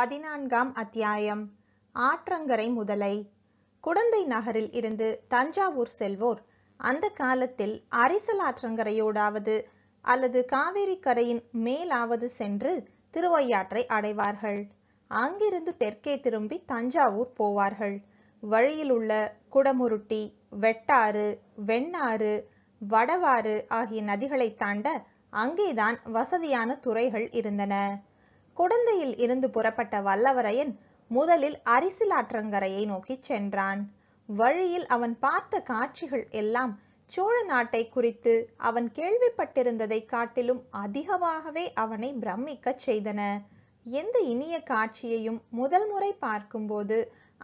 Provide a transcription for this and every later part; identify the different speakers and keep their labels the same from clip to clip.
Speaker 1: பதினான்காம் அத்தியாயம் ஆற்றங்கரை முதலை குடந்தை நகரில் இருந்து தஞ்சாவூர் செல்வோர் அந்த காலத்தில் அரிசல் ஆற்றங்கரையோடாவது அல்லது காவேரி கரையின் மேலாவது சென்று திருவையாற்றை அடைவார்கள் அங்கிருந்து தெற்கே திரும்பி தஞ்சாவூர் போவார்கள் வழியில் உள்ள குடமுருட்டி வெட்டாறு வெண்ணாறு வடவாறு ஆகிய நதிகளை தாண்ட அங்கேதான் வசதியான துறைகள் இருந்தன குடந்தையில் இருந்து புறப்பட்ட வல்லவரையன் முதலில் அரிசிலாற்றங்கரையை நோக்கி சென்றான் வழியில் அவன் பார்த்த காட்சிகள் எல்லாம் சோழ நாட்டை குறித்து அவன் கேள்விப்பட்டிருந்ததை காட்டிலும் அதிகமாகவே அவனை பிரமிக்கச் செய்தன எந்த இனிய காட்சியையும் முதல் முறை பார்க்கும்போது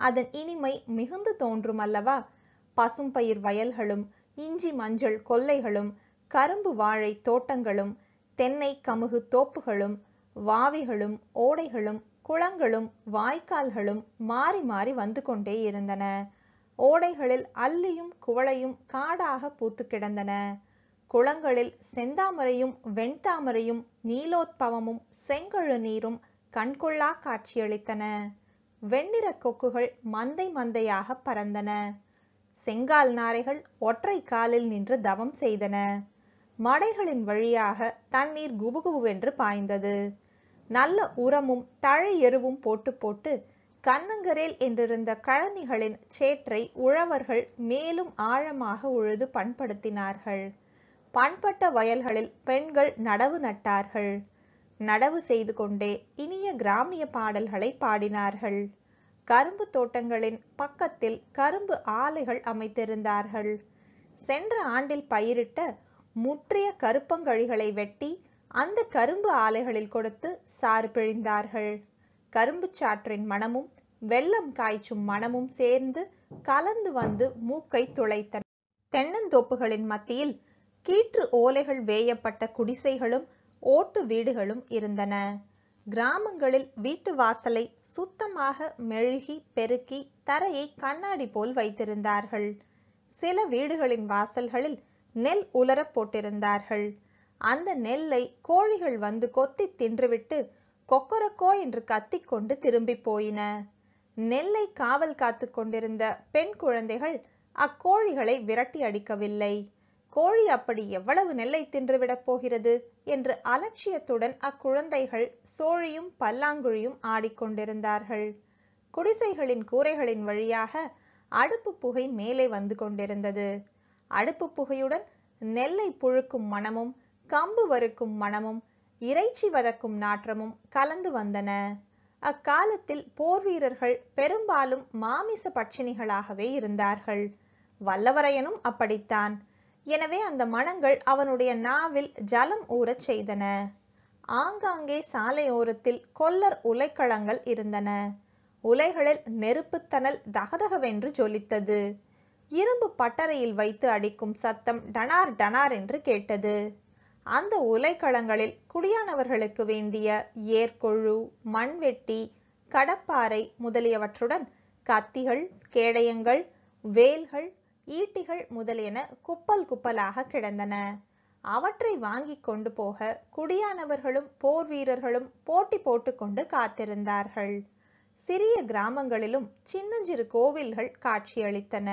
Speaker 1: அதன் இனிமை மிகுந்து தோன்றும் அல்லவா பசும்பயிர் வயல்களும் இஞ்சி மஞ்சள் கொல்லைகளும் கரும்பு வாழை தோட்டங்களும் தென்னை கமுகு தோப்புகளும் வாவிகளும் ஓடைகளும் குளங்களும் வாய்க்கால்களும் மாறி மாறி வந்து கொண்டே இருந்தன ஓடைகளில் அல்லியும் குவளையும் காடாக பூத்து கிடந்தன குளங்களில் செந்தாமரையும் வெண்தாமரையும் நீலோத்பவமும் செங்கழு நீரும் கண்கொள்ளா காட்சியளித்தன வெண்ணிற கொக்குகள் மந்தை மந்தையாக பறந்தன செங்கால் நாரைகள் ஒற்றை காலில் நின்று தவம் செய்தன மடைகளின் வழியாக தண்ணீர் குபுகுபுவென்று பாய்ந்தது நல்ல உரமும் தழை எருவும் போட்டு போட்டு கண்ணங்கரேல் என்றிருந்த கழனிகளின் சேற்றை உழவர்கள் மேலும் ஆழமாக உழுது பண்படுத்தினார்கள் பண்பட்ட வயல்களில் பெண்கள் நடவு நட்டார்கள் நடவு செய்து கொண்டே இனிய கிராமிய பாடல்களை பாடினார்கள் கரும்பு தோட்டங்களின் பக்கத்தில் கரும்பு ஆலைகள் அமைத்திருந்தார்கள் சென்ற ஆண்டில் பயிரிட்ட முற்றிய கருப்பங்கழிகளை வெட்டி அந்த கரும்பு ஆலைகளில் கொடுத்து சாறு பிழிந்தார்கள் கரும்பு சாற்றின் மனமும் வெள்ளம் காய்ச்சும் மனமும் சேர்ந்து கலந்து வந்து மூக்கை துளைத்தன தென்னந்தோப்புகளின் மத்தியில் கீற்று ஓலைகள் வேயப்பட்ட குடிசைகளும் ஓட்டு வீடுகளும் இருந்தன கிராமங்களில் வீட்டு வாசலை சுத்தமாக மெழுகி பெருக்கி தரையை கண்ணாடி போல் வைத்திருந்தார்கள் சில வீடுகளின் வாசல்களில் நெல் உலர போட்டிருந்தார்கள் அந்த நெல்லை கோழிகள் வந்து கொத்தி தின்றுவிட்டு கொக்கரக்கோ என்று கத்திக்கொண்டு திரும்பி போயின நெல்லை காவல் காத்து கொண்டிருந்த பெண் குழந்தைகள் அக்கோழிகளை விரட்டி அடிக்கவில்லை கோழி அப்படி எவ்வளவு நெல்லை தின்றுவிடப் போகிறது என்று அலட்சியத்துடன் அக்குழந்தைகள் சோழியும் பல்லாங்குழியும் ஆடிக்கொண்டிருந்தார்கள் குடிசைகளின் கூரைகளின் வழியாக அடுப்பு புகை மேலே வந்து கொண்டிருந்தது அடுப்பு புகையுடன் நெல்லை புழுக்கும் மனமும் கம்பு வறுக்கும் மனமும் இறைச்சி வதக்கும் நாற்றமும் கலந்து வந்தன அக்காலத்தில் போர் வீரர்கள் பெரும்பாலும் மாமிச பட்சினிகளாகவே இருந்தார்கள் வல்லவரையனும் அப்படித்தான் எனவே அந்த மனங்கள் அவனுடைய நாவில் ஜலம் ஊறச் செய்தன ஆங்காங்கே சாலையோரத்தில் கொல்லர் உலைக்களங்கள் இருந்தன உலைகளில் நெருப்புத்தனல் தகதகவென்று ஜொலித்தது இரும்பு பட்டறையில் வைத்து அடிக்கும் சத்தம் டனார் டனார் என்று கேட்டது அந்த உலைக்களங்களில் குடியானவர்களுக்கு வேண்டிய ஏர்கொழு மண்வெட்டி கடப்பாறை முதலியவற்றுடன் கத்திகள் கேடயங்கள் வேல்கள் ஈட்டிகள் முதலியன குப்பல் குப்பலாக கிடந்தன அவற்றை வாங்கி கொண்டு போக குடியானவர்களும் போர் வீரர்களும் போட்டி போட்டுக்கொண்டு காத்திருந்தார்கள் சிறிய கிராமங்களிலும் சின்னஞ்சிறு கோவில்கள் காட்சியளித்தன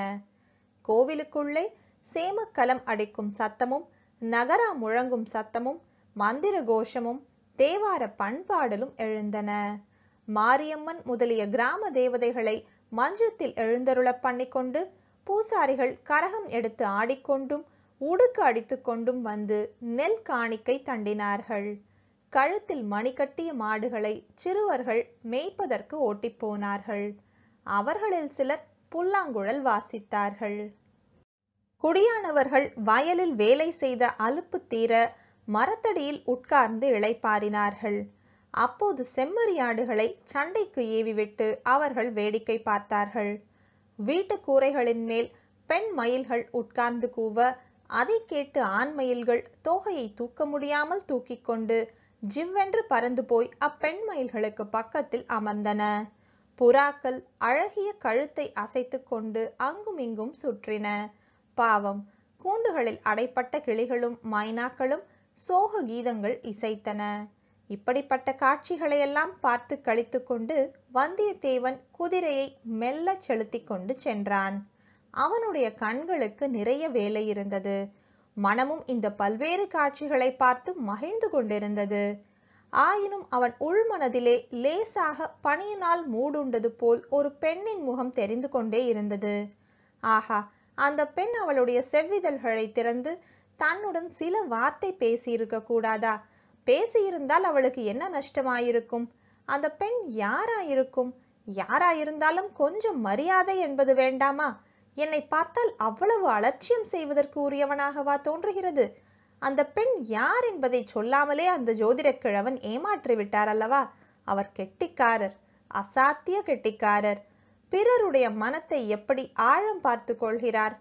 Speaker 1: கோவிலுக்குள்ளே சேமக்கலம் அடிக்கும் சத்தமும் நகரா முழங்கும் சத்தமும் மந்திர கோஷமும் தேவார பண்பாடலும் எழுந்தன மாரியம்மன் முதலிய கிராம தேவதைகளை மஞ்சத்தில் எழுந்தருள பண்ணிக்கொண்டு பூசாரிகள் கரகம் எடுத்து ஆடிக்கொண்டும் உடுக்கு அடித்து கொண்டும் வந்து நெல் காணிக்கை தண்டினார்கள் கழுத்தில் மணிக்கட்டிய மாடுகளை சிறுவர்கள் மேய்ப்பதற்கு போனார்கள் அவர்களில் சிலர் புல்லாங்குழல் வாசித்தார்கள் குடியானவர்கள் வயலில் வேலை செய்த அலுப்பு தீர மரத்தடியில் உட்கார்ந்து இளைப்பாறினார்கள் அப்போது செம்மறியாடுகளை சண்டைக்கு ஏவிவிட்டு அவர்கள் வேடிக்கை பார்த்தார்கள் வீட்டு கூரைகளின் மேல் பெண் மயில்கள் உட்கார்ந்து கூவ அதை கேட்டு ஆண் மயில்கள் தோகையை தூக்க முடியாமல் தூக்கிக் கொண்டு ஜிவ்வென்று பறந்து போய் அப்பெண் மயில்களுக்கு பக்கத்தில் அமர்ந்தன புறாக்கள் அழகிய கழுத்தை அசைத்துக் கொண்டு அங்குமிங்கும் சுற்றின பாவம் கூண்டுகளில் அடைப்பட்ட கிளிகளும் மைனாக்களும் சோக கீதங்கள் இசைத்தன இப்படிப்பட்ட காட்சிகளையெல்லாம் பார்த்து கொண்டு வந்தியத்தேவன் குதிரையை மெல்ல செலுத்தி கொண்டு சென்றான் அவனுடைய கண்களுக்கு நிறைய வேலை இருந்தது மனமும் இந்த பல்வேறு காட்சிகளை பார்த்து மகிழ்ந்து கொண்டிருந்தது ஆயினும் அவன் உள்மனதிலே லேசாக பனியினால் மூடுண்டது போல் ஒரு பெண்ணின் முகம் தெரிந்து கொண்டே இருந்தது ஆஹா அந்த பெண் அவளுடைய செவ்விதழ்களை திறந்து தன்னுடன் சில வார்த்தை பேசியிருக்க கூடாதா பேசியிருந்தால் அவளுக்கு என்ன நஷ்டமாயிருக்கும் அந்த பெண் யாராயிருக்கும் யாராயிருந்தாலும் கொஞ்சம் மரியாதை என்பது வேண்டாமா என்னை பார்த்தால் அவ்வளவு அலட்சியம் செய்வதற்கு உரியவனாகவா தோன்றுகிறது அந்த பெண் யார் என்பதை சொல்லாமலே அந்த கிழவன் ஏமாற்றி விட்டார் அல்லவா அவர் கெட்டிக்காரர் அசாத்திய கெட்டிக்காரர் பிறருடைய மனத்தை எப்படி ஆழம் பார்த்து கொள்கிறார்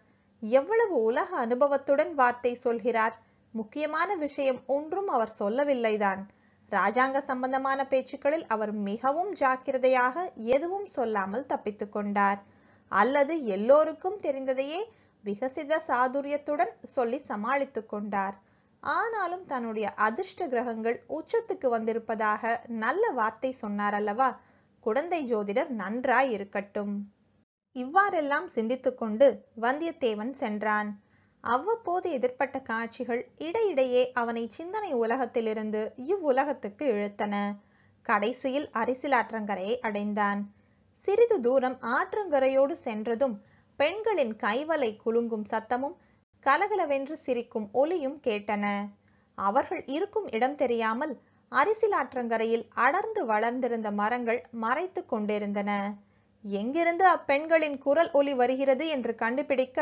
Speaker 1: எவ்வளவு உலக அனுபவத்துடன் வார்த்தை சொல்கிறார் முக்கியமான விஷயம் ஒன்றும் அவர் சொல்லவில்லைதான் ராஜாங்க சம்பந்தமான பேச்சுக்களில் அவர் மிகவும் ஜாக்கிரதையாக எதுவும் சொல்லாமல் தப்பித்துக் கொண்டார் அல்லது எல்லோருக்கும் தெரிந்ததையே விகசித சாதுரியத்துடன் சொல்லி சமாளித்துக் கொண்டார் ஆனாலும் தன்னுடைய அதிர்ஷ்ட கிரகங்கள் உச்சத்துக்கு வந்திருப்பதாக நல்ல வார்த்தை சொன்னார் அல்லவா குடந்தை ஜோதிடர் நன்றாய் இருக்கட்டும் இவ்வாறெல்லாம் சிந்தித்துக்கொண்டு வந்தியத்தேவன் சென்றான் அவ்வப்போது எதிர்ப்பட்ட காட்சிகள் இடையிடையே அவனை சிந்தனை உலகத்திலிருந்து இவ்வுலகத்துக்கு இழுத்தன கடைசியில் அரிசிலாற்றங்கரையை அடைந்தான் சிறிது தூரம் ஆற்றங்கரையோடு சென்றதும் பெண்களின் கைவலை குலுங்கும் சத்தமும் கலகலவென்று சிரிக்கும் ஒலியும் கேட்டன அவர்கள் இருக்கும் இடம் தெரியாமல் அரிசில் ஆற்றங்கரையில் அடர்ந்து வளர்ந்திருந்த மரங்கள் மறைத்து கொண்டிருந்தன எங்கிருந்து அப்பெண்களின் குரல் ஒலி வருகிறது என்று கண்டுபிடிக்க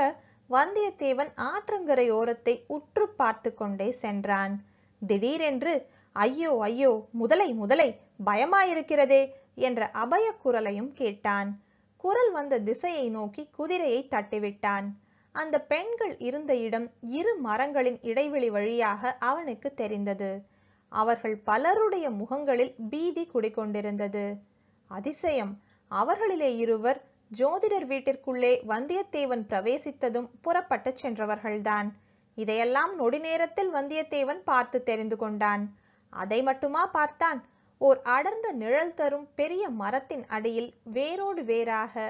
Speaker 1: வந்தியத்தேவன் ஆற்றங்கரை ஓரத்தை உற்று பார்த்து கொண்டே சென்றான் திடீரென்று ஐயோ ஐயோ முதலை முதலை பயமாயிருக்கிறதே என்ற அபய குரலையும் கேட்டான் குரல் வந்த திசையை நோக்கி குதிரையை தட்டிவிட்டான் அந்த பெண்கள் இருந்த இடம் இரு மரங்களின் இடைவெளி வழியாக அவனுக்கு தெரிந்தது அவர்கள் பலருடைய முகங்களில் பீதி குடிகொண்டிருந்தது அதிசயம் அவர்களிலே இருவர் ஜோதிடர் வீட்டிற்குள்ளே வந்தியத்தேவன் பிரவேசித்ததும் புறப்பட்டுச் சென்றவர்கள்தான் இதையெல்லாம் நொடி நேரத்தில் வந்தியத்தேவன் பார்த்து தெரிந்து கொண்டான் அதை மட்டுமா பார்த்தான் ஓர் அடர்ந்த நிழல் தரும் பெரிய மரத்தின் அடியில் வேரோடு வேறாக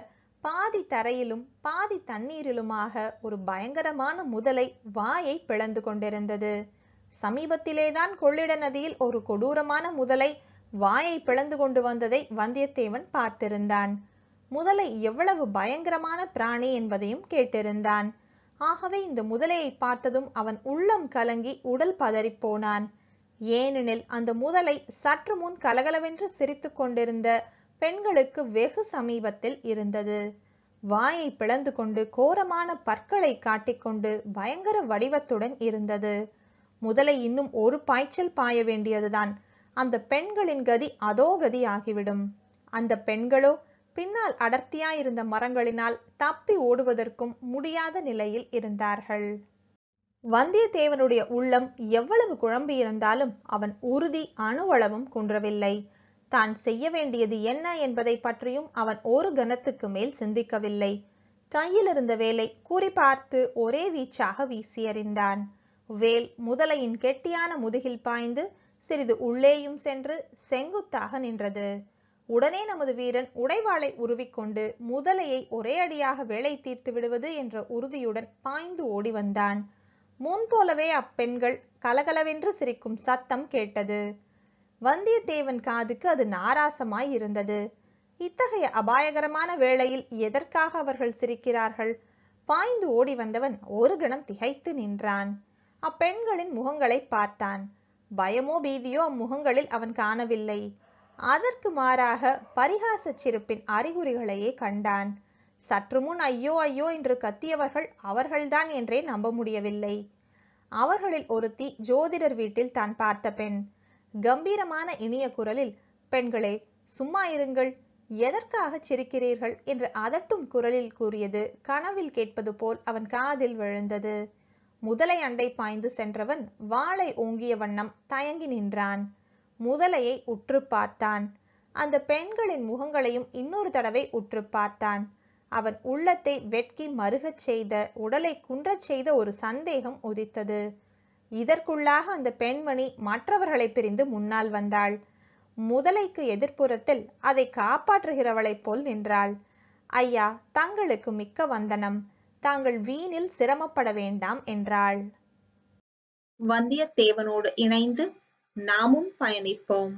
Speaker 1: பாதி தரையிலும் பாதி தண்ணீரிலுமாக ஒரு பயங்கரமான முதலை வாயை பிளந்து கொண்டிருந்தது சமீபத்திலேதான் கொள்ளிட நதியில் ஒரு கொடூரமான முதலை வாயை பிளந்து கொண்டு வந்ததை வந்தியத்தேவன் பார்த்திருந்தான் முதலை எவ்வளவு பயங்கரமான பிராணி என்பதையும் கேட்டிருந்தான் ஆகவே இந்த முதலையை பார்த்ததும் அவன் உள்ளம் கலங்கி உடல் பதறிப்போனான் ஏனெனில் அந்த முதலை சற்று முன் கலகலவென்று சிரித்து கொண்டிருந்த பெண்களுக்கு வெகு சமீபத்தில் இருந்தது வாயை பிளந்து கொண்டு கோரமான பற்களை காட்டிக்கொண்டு பயங்கர வடிவத்துடன் இருந்தது முதலை இன்னும் ஒரு பாய்ச்சல் பாய வேண்டியதுதான் அந்த பெண்களின் கதி அதோ கதி ஆகிவிடும் அந்த பெண்களோ பின்னால் அடர்த்தியாயிருந்த மரங்களினால் தப்பி ஓடுவதற்கும் முடியாத நிலையில் இருந்தார்கள் வந்தியத்தேவனுடைய உள்ளம் எவ்வளவு குழம்பியிருந்தாலும் அவன் உறுதி அணுவளவும் குன்றவில்லை தான் செய்ய வேண்டியது என்ன என்பதை பற்றியும் அவன் ஒரு கணத்துக்கு மேல் சிந்திக்கவில்லை கையில் இருந்த வேலை கூறி பார்த்து ஒரே வீச்சாக வீசியறிந்தான் வேல் முதலையின் கெட்டியான முதுகில் பாய்ந்து சிறிது உள்ளேயும் சென்று செங்குத்தாக நின்றது உடனே நமது வீரன் உடைவாளை உருவிக்கொண்டு முதலையை ஒரே அடியாக வேலை தீர்த்து விடுவது என்ற உறுதியுடன் பாய்ந்து ஓடி வந்தான் முன்போலவே அப்பெண்கள் கலகலவென்று சிரிக்கும் சத்தம் கேட்டது வந்தியத்தேவன் காதுக்கு அது நாராசமாய் இருந்தது இத்தகைய அபாயகரமான வேளையில் எதற்காக அவர்கள் சிரிக்கிறார்கள் பாய்ந்து ஓடி வந்தவன் ஒரு கணம் திகைத்து நின்றான் அப்பெண்களின் முகங்களை பார்த்தான் பயமோ பீதியோ அம்முகங்களில் அவன் காணவில்லை அதற்கு மாறாக பரிகாச சிரிப்பின் அறிகுறிகளையே கண்டான் சற்று முன் ஐயோ ஐயோ என்று கத்தியவர்கள் அவர்கள்தான் என்றே நம்ப முடியவில்லை அவர்களில் ஒருத்தி ஜோதிடர் வீட்டில் தான் பார்த்த பெண் கம்பீரமான இனிய குரலில் பெண்களே சும்மா இருங்கள் எதற்காக சிரிக்கிறீர்கள் என்று அதட்டும் குரலில் கூறியது கனவில் கேட்பது போல் அவன் காதில் விழுந்தது முதலை அண்டை பாய்ந்து சென்றவன் வாளை ஓங்கிய வண்ணம் தயங்கி நின்றான் முதலையை உற்று பார்த்தான் அந்த பெண்களின் முகங்களையும் இன்னொரு தடவை உற்று பார்த்தான் அவன் உள்ளத்தை வெட்கி மருகச் செய்த உடலை குன்றச் செய்த ஒரு சந்தேகம் உதித்தது இதற்குள்ளாக அந்த பெண்மணி மற்றவர்களை பிரிந்து முன்னால் வந்தாள் முதலைக்கு எதிர்ப்புறத்தில் அதை காப்பாற்றுகிறவளைப் போல் நின்றாள் ஐயா தங்களுக்கு மிக்க வந்தனம் தாங்கள் வீணில் சிரமப்பட வேண்டாம் என்றாள் வந்தியத்தேவனோடு இணைந்து நாமும் பயணிப்போம்